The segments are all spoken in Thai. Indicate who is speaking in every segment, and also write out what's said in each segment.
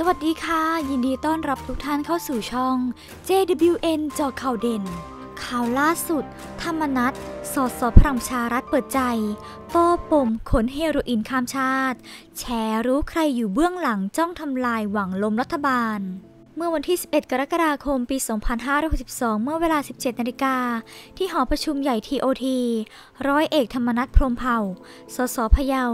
Speaker 1: สวัสดีค่ะ ยินดีต้อนรับทุกท่านเข้าสู่ช่อง JWN จอข่าวเด่น ข่าวล่าสุด ธรรมนัตสอดสอพรังชารัฐเปิดใจโป้ปมขนเฮโรอีนข้ามชาติ แชร์รู้ใครอยู่เบื้องหลังจ้องทำลายหวังลมรัฐบาลเมื่อวันที่ 11 กรกฎาคม ปี 2562 เมื่อเวลา 17 นาฬิกาที่หอประชุมใหญ่ TOT ร้อยเอกธรรมนัฐพรมเผ่า สสพะเยา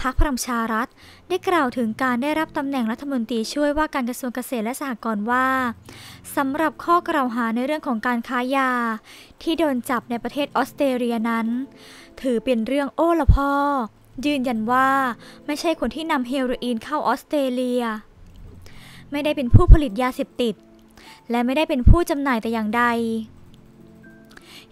Speaker 1: พักพรมชารัฐ ได้กล่าวถึงการได้รับตำแหน่งรัฐมนตรีช่วยว่าการกระทรวงเกษตรและสหกรณ์ว่าสำหรับข้อกล่าวหาในเรื่องของการค้ายา ที่โดนจับในประเทศออสเตรเลียนั้น ถือเป็นเรื่องโอ้ละพ่อ ยืนยันว่าไม่ใช่คนที่นำเฮโรอีนเข้าออสเตรเลียไม่ได้เป็นผู้ผลิตยาเสพติด และไม่ได้เป็นผู้จำหน่ายแต่อย่างใด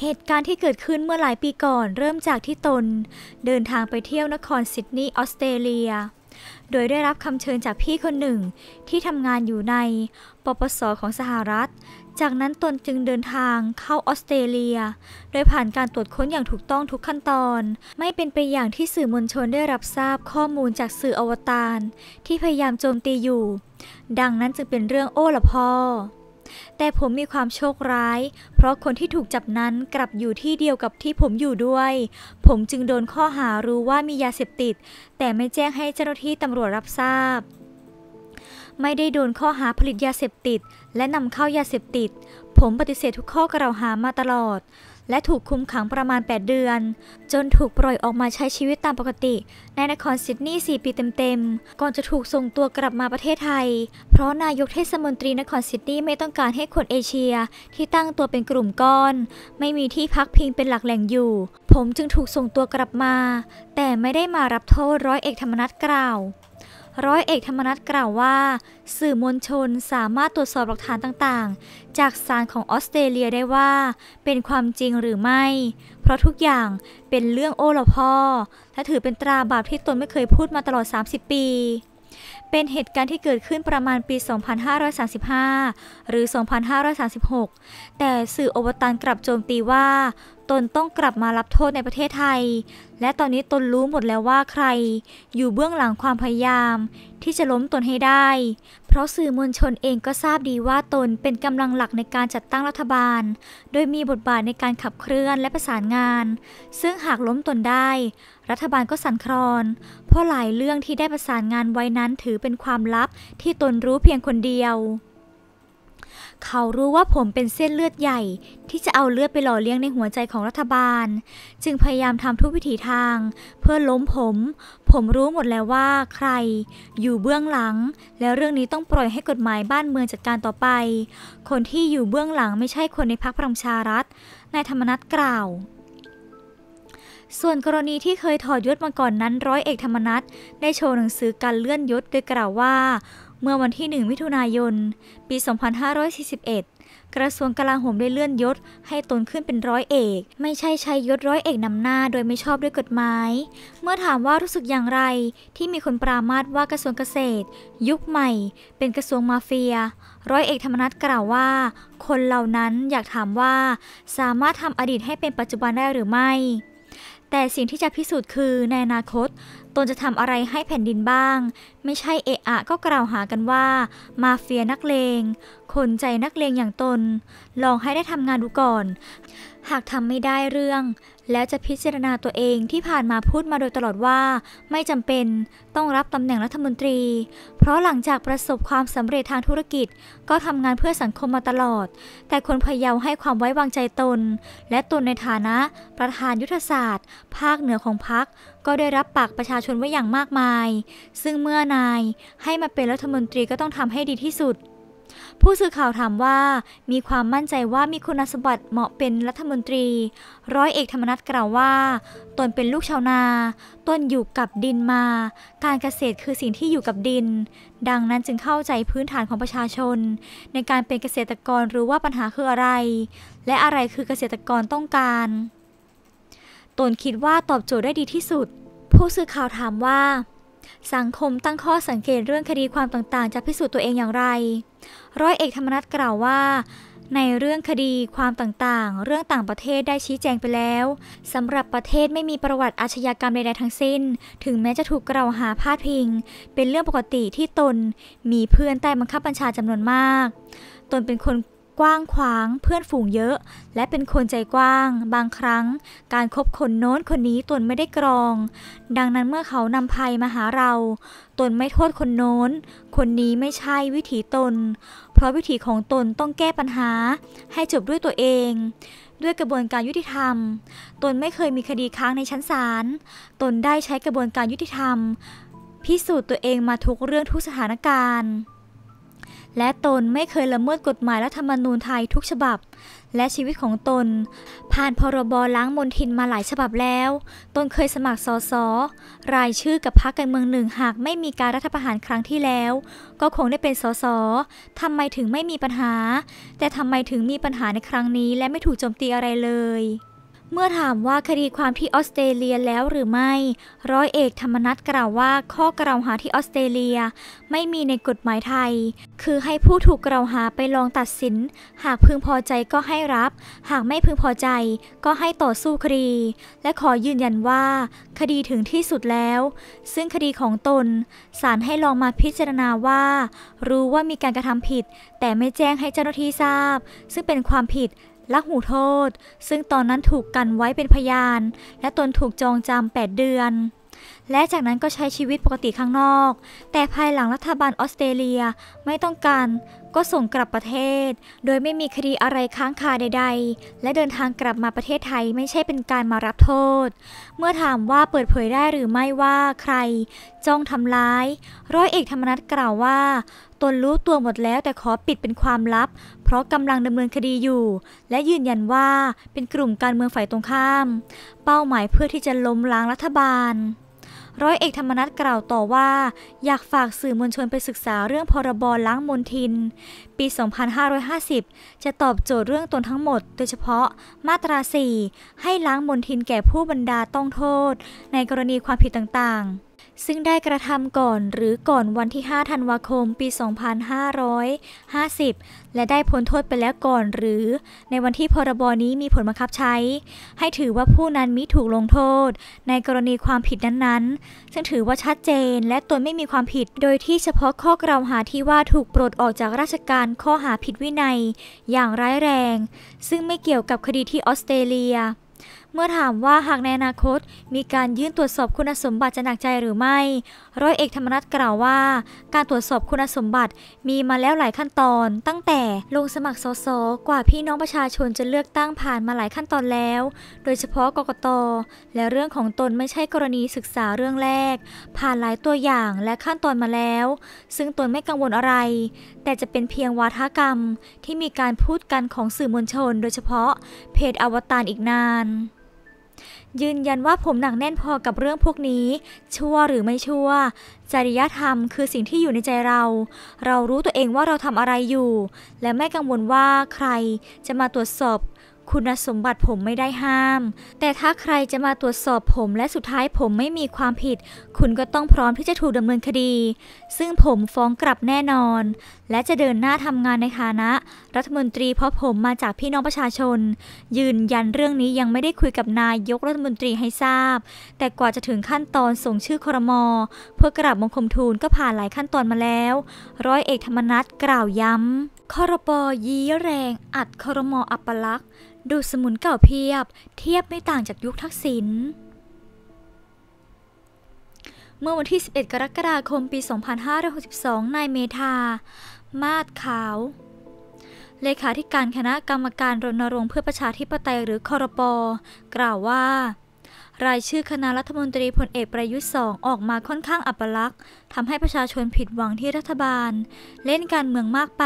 Speaker 1: เหตุการณ์ที่เกิดขึ้นเมื่อหลายปีก่อนเริ่มจากที่ตนเดินทางไปเที่ยวนครซิดนีย์ออสเตรเลีย โดยได้รับคำเชิญจากพี่คนหนึ่งที่ทำงานอยู่ใน ปปส ของสหรัฐจากนั้นตนจึงเดินทางเข้าออสเตรเลีย โดยผ่านการตรวจค้นอย่างถูกต้องทุกขั้นตอน ไม่เป็นไปอย่างที่สื่อมวลชนได้รับทราบข้อมูลจากสื่ออวตารที่พยายามโจมตีอยู่ ดังนั้นจึงเป็นเรื่องโอ้ละพ่อ แต่ผมมีความโชคร้าย เพราะคนที่ถูกจับนั้นกลับอยู่ที่เดียวกับที่ผมอยู่ด้วย ผมจึงโดนข้อหารู้ว่ามียาเสพติด แต่ไม่แจ้งให้เจ้าหน้าที่ตำรวจรับทราบ ไม่ได้โดนข้อหาผลิตยาเสพติดและนำเข้ายาเสพติด ผมปฏิเสธทุกข้อกล่าวหามาตลอด และถูกคุมขังประมาณ 8 เดือน จนถูกปล่อยออกมาใช้ชีวิตตามปกติ ในนครซิดนีย์4ปีเต็มๆ ก่อนจะถูกส่งตัวกลับมาประเทศไทย เพราะนายกเทศมนตรีนครซิดนีย์ไม่ต้องการให้คนเอเชีย ที่ตั้งตัวเป็นกลุ่มก้อน ไม่มีที่พักพิงเป็นหลักแหล่งอยู่ ผมจึงถูกส่งตัวกลับมา แต่ไม่ได้มารับโทษร้อยเอกธรรมนัฐกล่าวร้อยเอกธรรมนัฐกล่าวว่า สื่อมวลชนสามารถตรวจสอบหลักฐานต่างๆ จากสารของออสเตรเลียได้ว่าเป็นความจริงหรือไม่ เพราะทุกอย่างเป็นเรื่องโอละพ่อและถือเป็นตราบาปที่ตนไม่เคยพูดมาตลอด 30 ปี เป็นเหตุการณ์ที่เกิดขึ้นประมาณปี 2535 หรือ 2536 แต่สื่อโอวตันกลับโจมตีว่าตนต้องกลับมารับโทษในประเทศไทย และตอนนี้ตนรู้หมดแล้วว่าใครอยู่เบื้องหลังความพยายามที่จะล้มตนให้ได้ เพราะสื่อมวลชนเองก็ทราบดีว่าตนเป็นกำลังหลักในการจัดตั้งรัฐบาล โดยมีบทบาทในการขับเคลื่อนและประสานงาน ซึ่งหากล้มตนได้ รัฐบาลก็สั่นคลอน เพราะหลายเรื่องที่ได้ประสานงานไว้นั้นถือเป็นความลับที่ตนรู้เพียงคนเดียวเขารู้ว่าผมเป็นเส้นเลือดใหญ่ ที่จะเอาเลือดไปหล่อเลี้ยงในหัวใจของรัฐบาล จึงพยายามทำทุกวิถีทาง เพื่อล้มผม ผมรู้หมดแล้วว่าใคร อยู่เบื้องหลัง แล้วเรื่องนี้ต้องปล่อยให้กฎหมายบ้านเมืองจัดการต่อไป คนที่อยู่เบื้องหลังไม่ใช่คนในพรรคพลังชารัฐนายธรรมนัฐกล่าว ส่วนกรณีที่เคยถอดยศมาก่อนนั้นร้อยเอกธรรมนัฐได้โชว์หนังสือการเลื่อนยศโดยกล่าวว่าเมื่อวันที่1มิถุนายน ปี 2541 กระทรวงกลาโหมได้เลื่อนยศ ให้ตนขึ้นเป็นร้อยเอก ไม่ใช่ใช้ยศร้อยเอกนำหน้าโดยไม่ชอบด้วยกฎหมาย เมื่อถามว่ารู้สึกอย่างไร ที่มีคนปรามาสว่ากระทรวงเกษตร ยุคใหม่เป็นกระทรวงมาเฟีย ร้อยเอกธรรมนัฐกล่าวว่า คนเหล่านั้นอยากถามว่าสามารถทำอดีตให้เป็นปัจจุบันได้หรือไม่ แต่สิ่งที่จะพิสูจน์คือ ในอนาคตตนจะทำอะไรให้แผ่นดินบ้าง ไม่ใช่เอะอะก็กล่าวหากันว่า มาเฟียนักเลง คนใจนักเลงอย่างตน ลองให้ได้ทำงานดูก่อน หากทำไม่ได้เรื่องแล้วจะพิจารณาตัวเองที่ผ่านมาพูดมาโดยตลอดว่า ไม่จำเป็นต้องรับตำแหน่งรัฐมนตรี เพราะหลังจากประสบความสำเร็จทางธุรกิจ ก็ทำงานเพื่อสังคมมาตลอด แต่คนพะเยาให้ความไว้วางใจตน และตนในฐานะประธานยุทธศาสตร์ ภาคเหนือของพัก ก็ได้รับปากประชาชนไว้อย่างมากมาย ซึ่งเมื่อนายให้มาเป็นรัฐมนตรีก็ต้องทำให้ดีที่สุดผู้สื่อข่าวถามว่ามีความมั่นใจว่ามีคุณสมบัติเหมาะเป็นรัฐมนตรี ร้อยเอกธรรมนัฐกล่าวว่า ตนเป็นลูกชาวนาตนอยู่กับดินมา การเกษตรคือสิ่งที่อยู่กับดิน ดังนั้นจึงเข้าใจพื้นฐานของประชาชน ในการเป็นเกษตรกรรู้ว่าปัญหาคืออะไร และอะไรคือเกษตรกรต้องการ ตนคิดว่าตอบโจทย์ได้ดีที่สุด ผู้สื่อข่าวถามว่า สังคมตั้งข้อสังเกตเรื่องคดีความต่างๆจะพิสูจน์ตัวเองอย่างไรร้อยเอกธรรมนัฐกล่าวว่า ในเรื่องคดีความต่างๆ เรื่องต่างประเทศได้ชี้แจงไปแล้วสำหรับประเทศไม่มีประวัติอาชญากรรมใดๆทั้งสิ้น ถึงแม้จะถูกกล่าวหาพาดพิง เป็นเรื่องปกติที่ตนมีเพื่อนใต้บังคับบัญชาจำนวนมาก ตนเป็นคนกว้างขวางเพื่อนฝูงเยอะและเป็นคนใจกว้าง บางครั้งการครบคนโน้นคนนี้ตนไม่ได้กรอง ดังนั้นเมื่อเขานำภัยมาหาเรา ตนไม่โทษคนโน้นคนนี้ไม่ใช่วิถีตน เพราะวิถีของตนต้องแก้ปัญหา ให้จบด้วยตัวเอง ด้วยกระบวนการยุติธรรม ตนไม่เคยมีคดีค้างในชั้นศาลตนได้ใช้กระบวนการยุติธรรมพิสูจน์ตัวเองมาทุกเรื่องทุกสถานการณ์และตนไม่เคยละเมิดกฎหมายรัฐธรรมนูญไทยทุกฉบับ และชีวิตของตน ผ่านพรบล้างมลทินมาหลายฉบับแล้ว ตนเคยสมัครสอสอรายชื่อกับพรรคการเมืองหนึ่งหากไม่มีการรัฐประหารครั้งที่แล้ว ก็คงได้เป็นสอสอทำไมถึงไม่มีปัญหา แต่ทำไมถึงมีปัญหาในครั้งนี้ และไม่ถูกโจมตีอะไรเลยเมื่อถามว่าคดีความที่ออสเตรเลียแล้วหรือไม่ ร้อยเอกธรรมนัฐกล่าวว่า ข้อกล่าวหาที่ออสเตรเลีย ไม่มีในกฎหมายไทย คือให้ผู้ถูกกล่าวหาไปลองตัดสิน หากพึงพอใจก็ให้รับ หากไม่พึงพอใจ ก็ให้ต่อสู้คดี และขอยืนยันว่าคดีถึงที่สุดแล้ว ซึ่งคดีของตนศาลให้ลองมาพิจารณาว่า รู้ว่ามีการกระทำผิด แต่ไม่แจ้งให้เจ้าหน้าที่ทราบ ซึ่งเป็นความผิดลักหูโทษ ซึ่งตอนนั้นถูกกันไว้เป็นพยาน และตนถูกจองจำ8เดือน และจากนั้นก็ใช้ชีวิตปกติข้างนอก แต่ภายหลังรัฐบาลออสเตรเลียไม่ต้องการก็ส่งกลับประเทศ โดยไม่มีคดีอะไรค้างคาใดๆ และเดินทางกลับมาประเทศไทยไม่ใช่เป็นการมารับโทษ เมื่อถามว่าเปิดเผยได้หรือไม่ว่าใครจ้องทำร้าย ร้อยเอกธรรมนัฐกล่าวว่าตนรู้ตัวหมดแล้วแต่ขอปิดเป็นความลับ เพราะกำลังดำเนินคดีอยู่ และยืนยันว่าเป็นกลุ่มการเมืองฝ่ายตรงข้าม เป้าหมายเพื่อที่จะล้มล้างรัฐบาล ร้อยเอกธรรมนัฐกล่าวต่อว่า อยากฝากสื่อมวลชนไปศึกษาเรื่องพรบล้างมลทิน ปี 2550 จะตอบโจทย์เรื่องตนทั้งหมด โดยเฉพาะมาตรา 4 ให้ล้างมลทินแก่ผู้บรรดาต้องโทษในกรณีความผิดต่างๆซึ่งได้กระทำก่อนหรือก่อนวันที่ 5 ธันวาคม ปี 2550 และได้พ้นโทษไปแล้วก่อนหรือ ในวันที่พรบนี้มีผลบังคับใช้ ให้ถือว่าผู้นั้นมิถูกลงโทษในกรณีความผิดนั้นๆ ซึ่งถือว่าชัดเจนและตนไม่มีความผิด โดยที่เฉพาะข้อกล่าวหาที่ว่าถูกปลดออกจากราชการข้อหาผิดวินัย อย่างร้ายแรง ซึ่งไม่เกี่ยวกับคดีที่ออสเตรเลียเมื่อถามว่าหากในอนาคต มีการยื่นตรวจสอบคุณสมบัติจะหนักใจหรือไม่ ร้อยเอกธรรมนัฐกล่าวว่า การตรวจสอบคุณสมบัติมีมาแล้วหลายขั้นตอน ตั้งแต่ลงสมัครสส กว่าพี่น้องประชาชนจะเลือกตั้งผ่านมาหลายขั้นตอนแล้ว โดยเฉพาะกกต และเรื่องของตนไม่ใช่กรณีศึกษาเรื่องแรก ผ่านหลายตัวอย่างและขั้นตอนมาแล้ว ซึ่งตนไม่กังวลอะไร แต่จะเป็นเพียงวาทกรรมที่มีการพูดกันของสื่อมวลชน โดยเฉพาะ เพจอวตารอีกนานยืนยันว่าผมหนักแน่นพอกับเรื่องพวกนี้ ชั่วหรือไม่ชั่ว จริยธรรมคือสิ่งที่อยู่ในใจเรา เรารู้ตัวเองว่าเราทำอะไรอยู่ และไม่กังวลว่าใครจะมาตรวจสอบคุณสมบัติผมไม่ได้ห้าม แต่ถ้าใครจะมาตรวจสอบผมและสุดท้ายผมไม่มีความผิด คุณก็ต้องพร้อมที่จะถูกดำเนินคดี ซึ่งผมฟ้องกลับแน่นอน และจะเดินหน้าทำงานในฐานะ รัฐมนตรีเพราะผมมาจากพี่น้องประชาชน ยืนยันเรื่องนี้ยังไม่ได้คุยกับนายกรัฐมนตรีให้ทราบ แต่กว่าจะถึงขั้นตอนส่งชื่อครมเพื่อกราบบังคมทูลก็ผ่านหลายขั้นตอนมาแล้ว ร้อยเอกธรรมนัฐกล่าวย้ำคอรปอยี้แรง อัดคอรมออัปลักษณ์ดูสมุนเก่าเพียบ เทียบไม่ต่างจากยุคทักษิณ เมื่อวันที่ 11 กรกฎาคม ปี 2562 นายเมธา มาดขาว เลขาธิการคณะกรรมการรณรงค์เพื่อประชาธิปไตยหรือคอรปอกล่าวว่ารายชื่อคณะรัฐมนตรีพลเอกประยุทธ์สองออกมาค่อนข้างอัปลักษ์ทำให้ประชาชนผิดหวังที่รัฐบาล เล่นการเมืองมากไป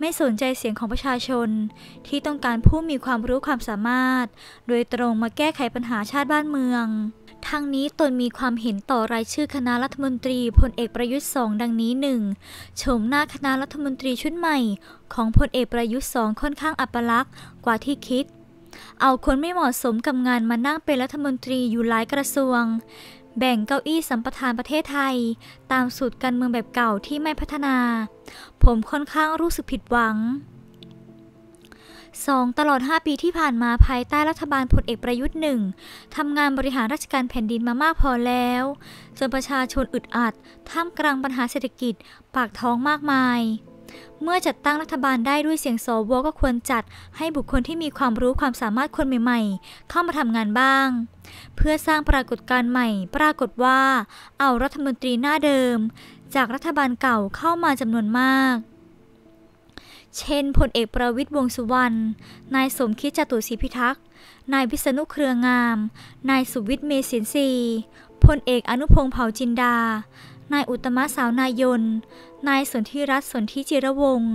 Speaker 1: ไม่สนใจเสียงของประชาชน ที่ต้องการผู้มีความรู้ความสามารถ โดยตรงมาแก้ไขปัญหาชาติบ้านเมืองทางนี้ตนมีความเห็นต่อรายชื่อคณะรัฐมนตรีพลเอกประยุทธ์สองดังนี้หนึ่งโฉมหน้าคณะรัฐมนตรีชุดใหม่ ของพลเอกประยุทธ์สองค่อนข้างอัปลักษ์กว่าที่คิดเอาคนไม่เหมาะสมกับงานมานั่งเป็นรัฐมนตรีอยู่หลายกระทรวง แบ่งเก้าอี้สัมปทานประเทศไทย ตามสูตรการเมืองแบบเก่าที่ไม่พัฒนา ผมค่อนข้างรู้สึกผิดหวัง 2. ตลอด 5 ปีที่ผ่านมาภายใต้รัฐบาลพลเอกประยุทธ์หนึ่งทำงานบริหารราชการแผ่นดินมามากพอแล้ว จนประชาชนอึดอัด ท่ามกลางปัญหาเศรษฐกิจปากท้องมากมายเมื่อจัดตั้งรัฐบาลได้ด้วยเสียงสว ก็ควรจัดให้บุคคลที่มีความรู้ความสามารถคนใหม่ๆ เข้ามาทำงานบ้าง เพื่อสร้างปรากฏการณ์ใหม่ปรากฏว่าเอารัฐมนตรีหน้าเดิม จากรัฐบาลเก่าเข้ามาจำนวนมาก เช่นพลเอกประวิทย์วงสุวรรณนายสมคิดจตุศรีพิทักษ์นายพิษณุเครืองามนายสุวิทย์เมสินทรีพลเอกอนุพงศ์เผ่าจินดานายอุตมะสาวนายนนายสนธิรัตน์สนธิจิรวงศ์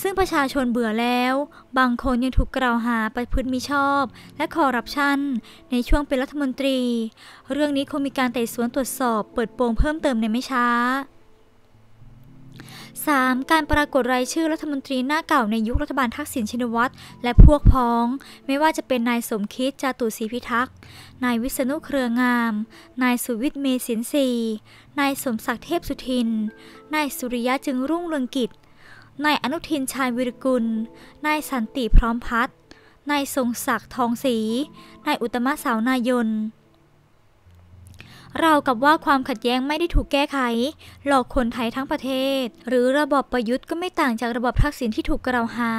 Speaker 1: ซึ่งประชาชนเบื่อแล้ว บางคนยังถูกกล่าวหาประพฤติมิชอบและคอร์รัปชันในช่วงเป็นรัฐมนตรี เรื่องนี้คงมีการไต่สวนตรวจสอบเปิดโปงเพิ่มเติมในไม่ช้า 3. การปรากฏรายชื่อรัฐมนตรีหน้าเก่าในยุครัฐบาลทักษิณชินวัตรและพวกพ้อง ไม่ว่าจะเป็นนายสมคิดจาตุศรีพิทักษ์ นายวิษณุเครืองาม นายสุวิทย์เมศินทรีนายสมศักดิ์เทพสุทิน นายสุริยะจึงรุ่งเรืองกิจ นายอนุทินชายวิรกุลนายสันติพร้อมพัฒนายทรงศักดิ์ทองศรี นายอุตมะสาวนายนเรากับว่าความขัดแย้งไม่ได้ถูกแก้ไข หลอกคนไทยทั้งประเทศ หรือระบอบประยุทธ์ก็ไม่ต่างจากระบอบทักษิณที่ถูกกล่าวหา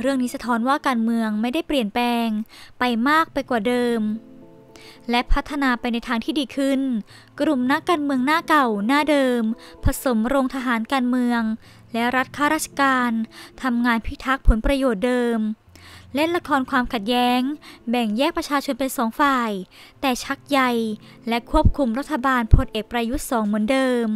Speaker 1: เรื่องนี้สะท้อนว่าการเมืองไม่ได้เปลี่ยนแปลง ไปมากไปกว่าเดิม และพัฒนาไปในทางที่ดีขึ้น กลุ่มนักการเมืองหน้าเก่าหน้าเดิม ผสมโรงทหารการเมือง และรัฐข้าราชการทำงานพิทักษ์ผลประโยชน์เดิมเล่นละครความขัดแย้ง แบ่งแยกประชาชนเป็นสองฝ่าย แต่ชักใยและควบคุมรัฐบาลพลเอกประยุทธ์สองเหมือนเดิม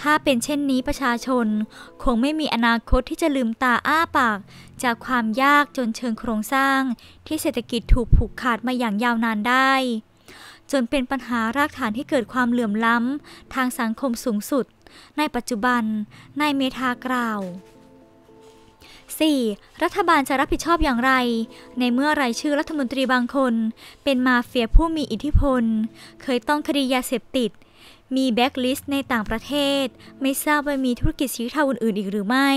Speaker 1: ถ้าเป็นเช่นนี้ประชาชนคงไม่มีอนาคตที่จะลืมตาอ้าปาก จากความยากจนเชิงโครงสร้างที่เศรษฐกิจถูกผูกขาดมาอย่างยาวนานได้ จนเป็นปัญหารากฐานที่เกิดความเหลื่อมล้ำ ทางสังคมสูงสุด ในปัจจุบันนายเมธากล่าว 4. รัฐบาลจะรับผิดชอบอย่างไร ในเมื่อรายชื่อรัฐมนตรีบางคนเป็นมาเฟียผู้มีอิทธิพล เคยต้องคดียาเสพติด มีแบ็กลิสต์ในต่างประเทศ ไม่ทราบว่ามีธุรกิจสีเทาอื่นๆอีกหรือไม่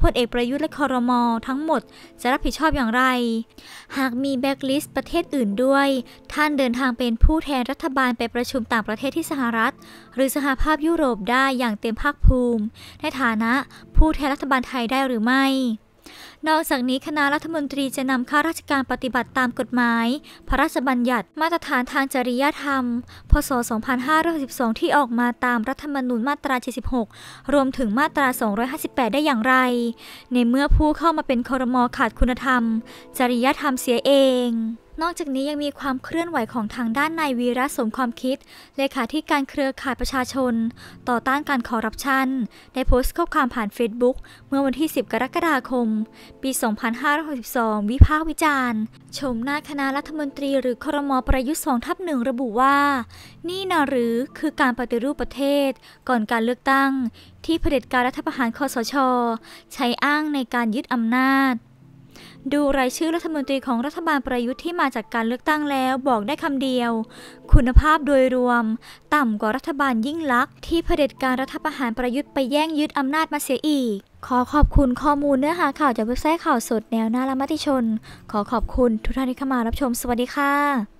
Speaker 1: พลเอกประยุทธ์และคอรมอทั้งหมดจะรับผิดชอบอย่างไร หากมีแบ็กลิสต์ประเทศอื่นด้วย ท่านเดินทางเป็นผู้แทนรัฐบาลไปประชุมต่างประเทศที่สหรัฐ หรือสหภาพยุโรปได้อย่างเต็มภาคภูมิ ในฐานะผู้แทนรัฐบาลไทยได้หรือไม่นอกจากนี้คณะรัฐมนตรีจะนำข้าราชการปฏิบัติตามกฎหมาย พระราชบัญญัติมาตรฐานทางจริยธรรม พศ 2562ที่ออกมาตามรัฐธรรมนูญมาตรา 76 รวมถึงมาตรา 258 ได้อย่างไร ในเมื่อผู้เข้ามาเป็นคอรมอขาดคุณธรรม จริยธรรมเสียเองนอกจากนี้ยังมีความเคลื่อนไหวของทางด้านนายวีระสมความคิดเลขาธิการเครือข่ายประชาชน ต่อต้านการคอร์รัปชันได้โพสต์ข้อความผ่านเฟซบุ๊กเมื่อวันที่ 10 กรกฎาคม ปี 2562 วิพากษ์วิจารณ์ ชมหน้าคณะรัฐมนตรีหรือครมประยุทธ์ 2 ทับหนึ่งระบุว่า นี่นะหรือคือการปฏิรูปประเทศ ก่อนการเลือกตั้ง ที่เผด็จการรัฐประหารคอสช ใช้อ้างในการยึดอำนาจดูรายชื่อรัฐมนตรีของรัฐบาลประยุทธ์ที่มาจากการเลือกตั้งแล้ว บอกได้คำเดียว คุณภาพโดยรวม ต่ำกว่ารัฐบาลยิ่งลักษณ์ที่เผด็จการรัฐประหารประยุทธ์ไปแย่งยึดอำนาจมาเสียอีก ขอขอบคุณข้อมูลเนื้อหาข่าวจากเว็บไซต์ข่าวสดแนวหน้าละมติชน ขอขอบคุณทุกท่านที่เข้ามารับชม สวัสดีค่ะ